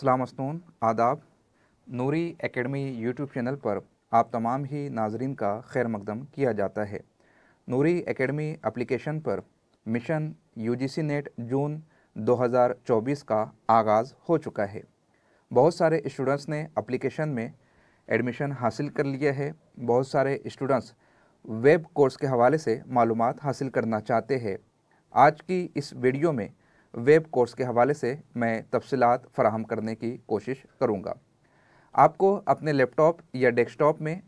सलाम असनून आदाब नूरी academy YouTube channel पर आप तमाम ही नाजरन का खैर मकदम किया जाता है नूरी एकेडमी एप्लीकेशन पर मिशन यूजीसी नेट जून 2024 का आगाज़ हो चुका है बहुत सारे स्टूडेंट्स ने एप्लीकेशन में एडमिशन हासिल कर लिया है बहुत सारे स्टूडेंट्स वेब कोर्स के हवाले से मालूम हासिल करना चाहते हैं आज की इस वीडियो में वेब कोर्स के हवाले से मैं तफसलत फ़राहम करने की कोशिश करूँगा आपको अपने लैपटॉप या डेस्कटॉप में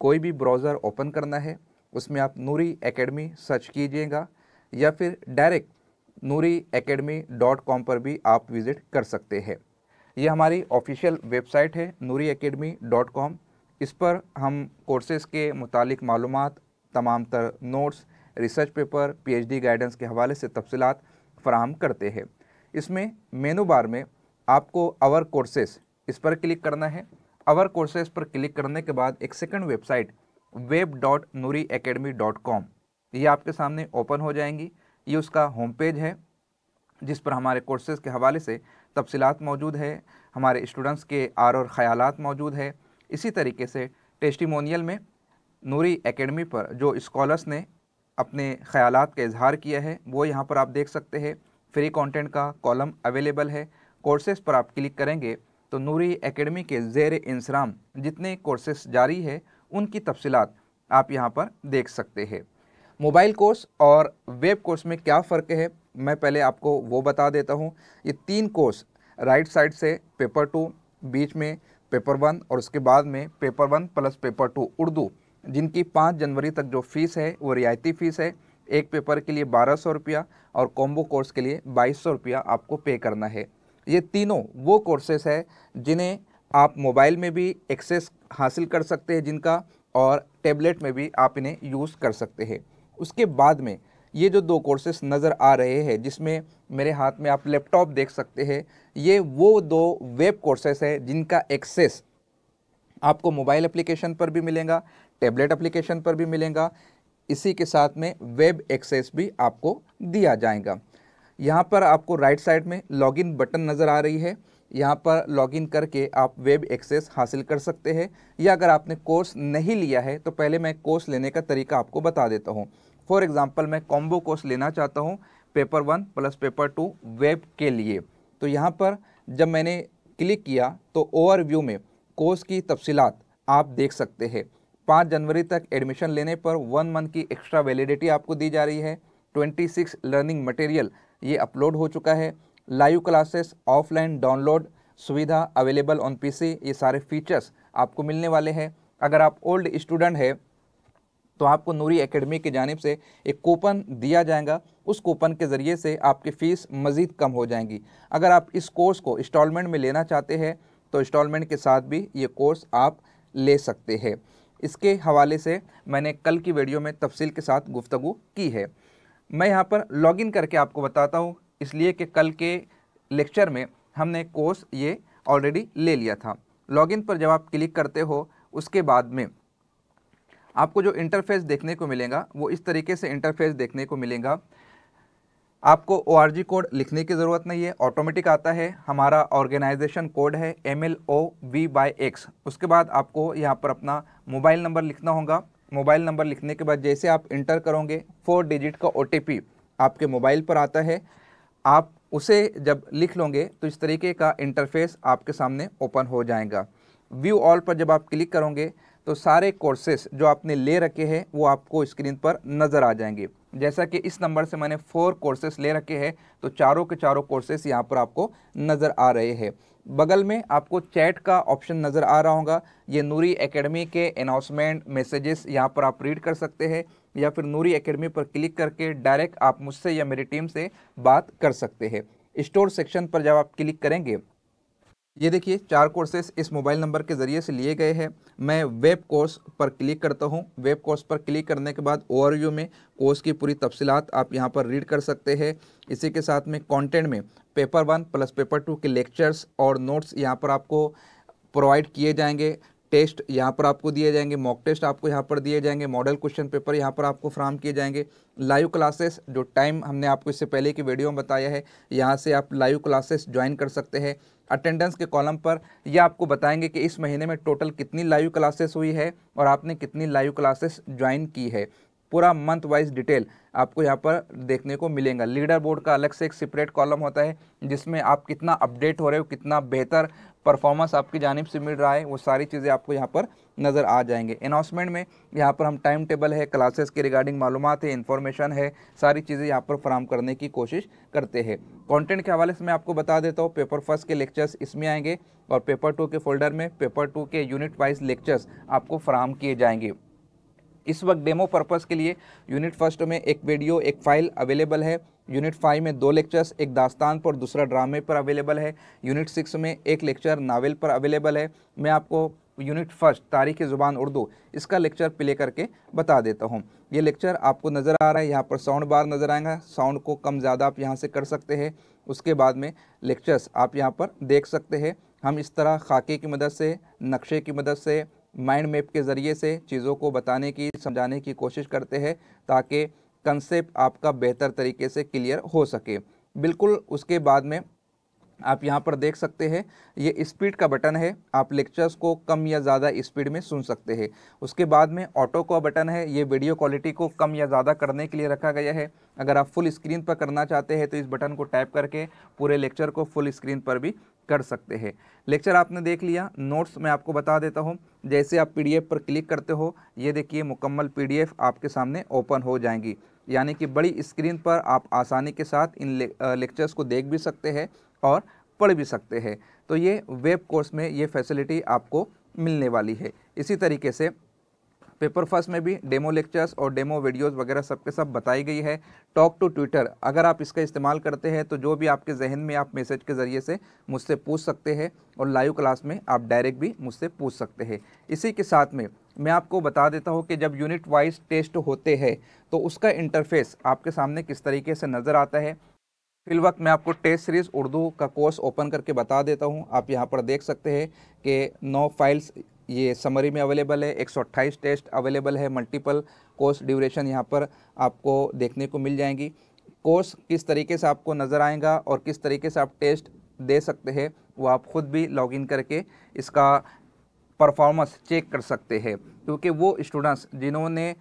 कोई भी ब्राउज़र ओपन करना है उसमें आप नूरी एकेडमी सर्च कीजिएगा या फिर direct Noori academy dot com पर भी आप विज़िट कर सकते हैं यह हमारी ऑफिशियल वेबसाइट है नूरी एकेडमी डॉट कॉम इस पर हम कोर्सेज़ के मुतालिक मालूम तमाम तर notes research paper PhD guidance के हवाले से तफसलत फ्राहम करते हैं इसमें मेनू बार में आपको अवर कोर्सेस इस पर क्लिक करना है अवर कोर्सेज पर क्लिक करने के बाद एक second website web dot Noori academy dot com ये आपके सामने ओपन हो जाएंगी ये उसका होम पेज है जिस पर हमारे कोर्सेज़ के हवाले से तफसीत मौजूद है हमारे स्टूडेंट्स के आर और ख़्यालात मौजूद है इसी तरीके से टेस्टिमोनियल में नूरी एकेडमी पर जो स्कॉलर्स ने अपने ख्याल का इजहार किया है वो यहाँ पर आप देख सकते हैं फ्री कॉन्टेंट का कॉलम अवेलेबल है कोर्सेज पर आप क्लिक करेंगे तो नूरी एकेडमी के जेर इंसराम जितने कोर्सेस जारी है उनकी तफसलत आप यहाँ पर देख सकते हैं मोबाइल कोर्स और वेब कोर्स में क्या फ़र्क है मैं पहले आपको वो बता देता हूँ ये तीन कोर्स राइट साइड से पेपर टू बीच में पेपर वन और उसके बाद में paper one plus paper two Urdu जिनकी पाँच जनवरी तक जो फ़ीस है वो रियायती फ़ीस है एक पेपर के लिए बारह सौ रुपया और कॉम्बो कोर्स के लिए बाईस सौ रुपया आपको पे करना है ये तीनों वो कोर्सेस है जिन्हें आप मोबाइल में भी एक्सेस हासिल कर सकते हैं जिनका और टेबलेट में भी आप इन्हें यूज़ कर सकते हैं उसके बाद में ये जो दो कोर्सेस नज़र आ रहे हैं जिसमें मेरे हाथ में आप लैपटॉप देख सकते हैं ये वो दो वेब कोर्सेस है जिनका एक्सेस आपको मोबाइल एप्लीकेशन पर भी मिलेगा टेबलेट एप्लीकेशन पर भी मिलेगा इसी के साथ में वेब एक्सेस भी आपको दिया जाएगा यहाँ पर आपको राइट साइड में लॉगिन बटन नज़र आ रही है यहाँ पर लॉगिन करके आप वेब एक्सेस हासिल कर सकते हैं या अगर आपने कोर्स नहीं लिया है तो पहले मैं कोर्स लेने का तरीका आपको बता देता हूँ फॉर एग्ज़ाम्पल मैं कॉम्बो कोर्स लेना चाहता हूँ paper one plus paper two web के लिए तो यहाँ पर जब मैंने क्लिक किया तो ओवरव्यू में कोर्स की तफसीलात आप देख सकते हैं पाँच जनवरी तक एडमिशन लेने पर वन मंथ की एक्स्ट्रा वैलिडिटी आपको दी जा रही है ट्वेंटी सिक्स लर्निंग मटेरियल ये अपलोड हो चुका है लाइव क्लासेस ऑफलाइन डाउनलोड सुविधा अवेलेबल ऑन पीसी ये सारे फीचर्स आपको मिलने वाले हैं अगर आप ओल्ड स्टूडेंट हैं तो आपको नूरी एकेडमी की जानब से एक कूपन दिया जाएगा उस कूपन के ज़रिए से आपकी फ़ीस मज़ीद कम हो जाएंगी अगर आप इस कोर्स को इंस्टॉलमेंट में लेना चाहते हैं तो इंस्टॉलमेंट के साथ भी ये कोर्स आप ले सकते हैं इसके हवाले से मैंने कल की वीडियो में तफसील के साथ गुफ्तु की है मैं यहाँ पर लॉगिन करके आपको बताता हूँ इसलिए कि कल के लेक्चर में हमने कोर्स ये ऑलरेडी ले लिया था लॉगिन पर जब आप क्लिक करते हो उसके बाद में आपको जो इंटरफेस देखने को मिलेगा वो इस तरीके से इंटरफेस देखने को मिलेगा आपको ओ कोड लिखने की ज़रूरत नहीं है ऑटोमेटिक आता है हमारा ऑर्गेनाइजेशन कोड है M L O V by X उसके बाद आपको यहाँ पर अपना मोबाइल नंबर लिखना होगा मोबाइल नंबर लिखने के बाद जैसे आप इंटर करोगे फोर डिजिट का ओ आपके मोबाइल पर आता है आप उसे जब लिख लोगे तो इस तरीके का इंटरफेस आपके सामने ओपन हो जाएगा व्यू ऑल पर जब आप क्लिक करोगे तो सारे कोर्सेस जो आपने ले रखे हैं वो आपको स्क्रीन पर नज़र आ जाएंगे जैसा कि इस नंबर से मैंने फोर कोर्सेस ले रखे हैं तो चारों के चारों कोर्सेस यहाँ पर आपको नज़र आ रहे हैं बगल में आपको चैट का ऑप्शन नज़र आ रहा होगा ये नूरी एकेडमी के अनाउंसमेंट मैसेजेस यहाँ पर आप रीड कर सकते हैं या फिर नूरी एकेडमी पर क्लिक करके डायरेक्ट आप मुझसे या मेरी टीम से बात कर सकते हैं स्टोर सेक्शन पर जब आप क्लिक करेंगे ये देखिए चार कोर्सेस इस मोबाइल नंबर के ज़रिए से लिए गए हैं मैं वेब कोर्स पर क्लिक करता हूँ वेब कोर्स पर क्लिक करने के बाद ओवरव्यू में कोर्स की पूरी तफसीत आप यहाँ पर रीड कर सकते हैं इसी के साथ में कंटेंट में paper one plus paper two के लेक्चर्स और नोट्स यहाँ पर आपको प्रोवाइड किए जाएंगे टेस्ट यहाँ पर आपको दिए जाएंगे मॉक टेस्ट आपको यहाँ पर दिए जाएंगे मॉडल क्वेश्चन पेपर यहाँ पर आपको फ्राम किए जाएंगे लाइव क्लासेस जो टाइम हमने आपको इससे पहले की वीडियो में बताया है यहाँ से आप लाइव क्लासेस ज्वाइन कर सकते हैं अटेंडेंस के कॉलम पर यह आपको बताएंगे कि इस महीने में टोटल कितनी लाइव क्लासेस हुई है और आपने कितनी लाइव क्लासेस ज्वाइन की है पूरा मंथ वाइज डिटेल आपको यहाँ पर देखने को मिलेगा लीडर बोर्ड का अलग से एक सेपरेट कॉलम होता है जिसमें आप कितना अपडेट हो रहे हो कितना बेहतर परफॉर्मेंस आपकी जानब से मिल रहा है वो सारी चीज़ें आपको यहाँ पर नज़र आ जाएंगे अनाउंसमेंट में यहाँ पर हम टाइम टेबल है क्लासेस के रिगार्डिंग मालूम है इन्फॉर्मेशन है सारी चीज़ें यहाँ पर फराम करने की कोशिश करते हैं कंटेंट के हवाले से मैं आपको बता देता हूँ पेपर फर्स्ट के लेक्चर्स इसमें आएंगे और पेपर टू के फोल्डर में पेपर टू के यूनिट वाइज लेक्चर्स आपको फराम किए जाएंगे इस वक्त डेमो पर्पज़ के लिए यूनिट फर्स्ट में एक वीडियो एक फ़ाइल अवेलेबल है यूनिट फाइव में दो लेक्चर्स एक दास्तान पर दूसरा ड्रामे पर अवेलेबल है यूनिट सिक्स में एक लेक्चर नावल पर अवेलेबल है मैं आपको यूनिट फर्स्ट तारीख ज़ुबान उर्दू इसका लेक्चर प्ले करके बता देता हूँ ये लेक्चर आपको नज़र आ रहा है यहाँ पर साउंड बार नज़र आएगा साउंड को कम ज़्यादा आप यहाँ से कर सकते हैं उसके बाद में लेक्चर्स आप यहाँ पर देख सकते हैं हम इस तरह खाके की मदद से नक्शे की मदद से माइंड मैप के ज़रिए से चीज़ों को बताने की समझाने की कोशिश करते हैं ताकि कंसेप्ट आपका बेहतर तरीके से क्लियर हो सके बिल्कुल उसके बाद में आप यहाँ पर देख सकते हैं ये स्पीड का बटन है आप लेक्चर्स को कम या ज़्यादा स्पीड में सुन सकते हैं उसके बाद में ऑटो का बटन है ये वीडियो क्वालिटी को कम या ज़्यादा करने के लिए रखा गया है अगर आप फुल स्क्रीन पर करना चाहते हैं तो इस बटन को टैप करके पूरे लेक्चर को फुल स्क्रीन पर भी कर सकते हैं लेक्चर आपने देख लिया नोट्स मैं आपको बता देता हूँ जैसे आप पीडीएफ पर क्लिक करते हो ये देखिए मुकम्मल पीडीएफ आपके सामने ओपन हो जाएंगी यानी कि बड़ी स्क्रीन पर आप आसानी के साथ इन लेक्चर्स को देख भी सकते हैं और पढ़ भी सकते हैं तो ये वेब कोर्स में ये फैसिलिटी आपको मिलने वाली है इसी तरीके से पेपर फर्स्ट में भी डेमो लेक्चर्स और डेमो वीडियोस वगैरह सब के सब बताई गई है टॉक टू ट्विटर अगर आप इसका इस्तेमाल करते हैं तो जो भी आपके जहन में आप मैसेज के ज़रिए से मुझसे पूछ सकते हैं और लाइव क्लास में आप डायरेक्ट भी मुझसे पूछ सकते हैं इसी के साथ में मैं आपको बता देता हूँ कि जब यूनिट वाइज टेस्ट होते हैं तो उसका इंटरफेस आपके सामने किस तरीके से नज़र आता है फिल वक्त मैं आपको टेस्ट सीरीज़ उर्दू का कोर्स ओपन करके बता देता हूँ आप यहाँ पर देख सकते हैं कि नौ फाइल्स ये समरी में अवेलेबल है 128 टेस्ट अवेलेबल है मल्टीपल कोर्स ड्यूरेशन यहाँ पर आपको देखने को मिल जाएंगी कोर्स किस तरीके से आपको नज़र आएगा और किस तरीके से आप टेस्ट दे सकते हैं वो आप ख़ुद भी लॉगिन करके इसका परफॉर्मेंस चेक कर सकते हैं क्योंकि वो स्टूडेंट्स जिन्होंने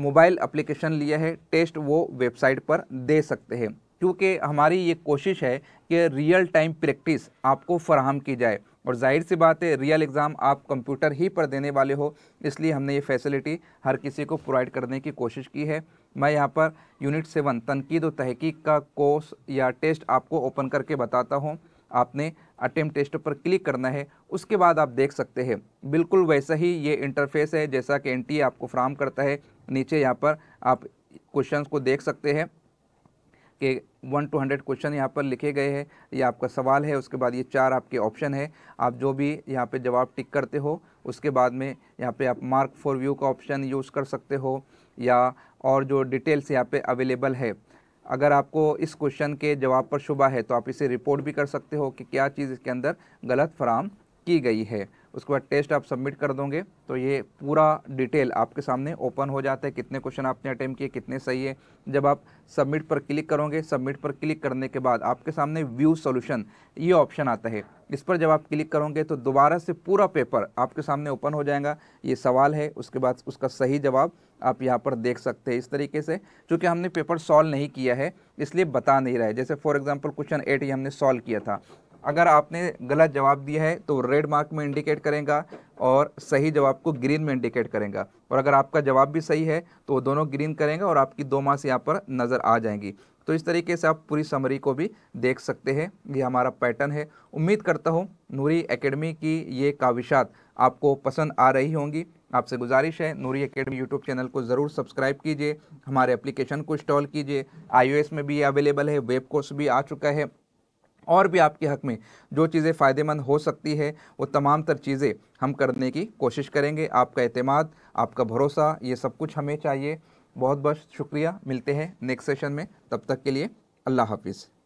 मोबाइल अप्लीकेशन लिया है टेस्ट वो वेबसाइट पर दे सकते हैं क्योंकि हमारी ये कोशिश है कि रियल टाइम प्रैक्टिस आपको फराहम की जाए और जाहिर सी बात है रियल एग्ज़ाम आप कंप्यूटर ही पर देने वाले हो इसलिए हमने ये फैसिलिटी हर किसी को प्रोवाइड करने की कोशिश की है मैं यहाँ पर यूनिट सेवन तनकीद व तहकीक का कोर्स या टेस्ट आपको ओपन करके बताता हूँ आपने अटेम्प्ट टेस्ट पर क्लिक करना है उसके बाद आप देख सकते हैं बिल्कुल वैसा ही ये इंटरफेस है जैसा कि एन आपको फ्राम करता है नीचे यहाँ पर आप क्वेश्चंस को देख सकते हैं के वन टू हंड्रेड क्वेश्चन यहाँ पर लिखे गए हैं ये आपका सवाल है उसके बाद ये चार आपके ऑप्शन है आप जो भी यहाँ पे जवाब टिक करते हो उसके बाद में यहाँ पे आप मार्क फॉर व्यू का ऑप्शन यूज़ कर सकते हो या और जो डिटेल्स यहाँ पे अवेलेबल है अगर आपको इस क्वेश्चन के जवाब पर शुभ है तो आप इसे रिपोर्ट भी कर सकते हो कि क्या चीज़ इसके अंदर गलत फराम की गई है उसके बाद टेस्ट आप सबमिट कर दोगे तो ये पूरा डिटेल आपके सामने ओपन हो जाता है कितने क्वेश्चन आपने अटैम्प किए कितने सही है जब आप सबमिट पर क्लिक करोगे सबमिट पर क्लिक करने के बाद आपके सामने व्यू सॉल्यूशन ये ऑप्शन आता है इस पर जब आप क्लिक करोगे तो दोबारा से पूरा पेपर आपके सामने ओपन हो जाएगा ये सवाल है उसके बाद उसका सही जवाब आप यहाँ पर देख सकते हैं इस तरीके से क्योंकि हमने पेपर सॉल्व नहीं किया है इसलिए बता नहीं रहा है जैसे फॉर एग्जाम्पल क्वेश्चन एट ही हमने सॉल्व किया था अगर आपने गलत जवाब दिया है तो रेड मार्क में इंडिकेट करेगा और सही जवाब को ग्रीन में इंडिकेट करेगा और अगर आपका जवाब भी सही है तो वो दोनों ग्रीन करेंगे और आपकी दो मार्क्स यहाँ पर नज़र आ जाएंगी तो इस तरीके से आप पूरी समरी को भी देख सकते हैं ये हमारा पैटर्न है उम्मीद करता हूँ नूरी एकेडमी की ये काविशात आपको पसंद आ रही होंगी आपसे गुजारिश है नूरी एकेडमी यूट्यूब चैनल को ज़रूर सब्सक्राइब कीजिए हमारे एप्लीकेशन को इंस्टॉल कीजिए आईओएस में भी अवेलेबल है वेब कोर्स भी आ चुका है और भी आपके हक में जो चीज़ें फ़ायदेमंद हो सकती है वो तमाम तर चीज़ें हम करने की कोशिश करेंगे आपका अतमाद आपका भरोसा ये सब कुछ हमें चाहिए बहुत बहुत शुक्रिया मिलते हैं नेक्स्ट सेशन में तब तक के लिए अल्लाह हाफिज़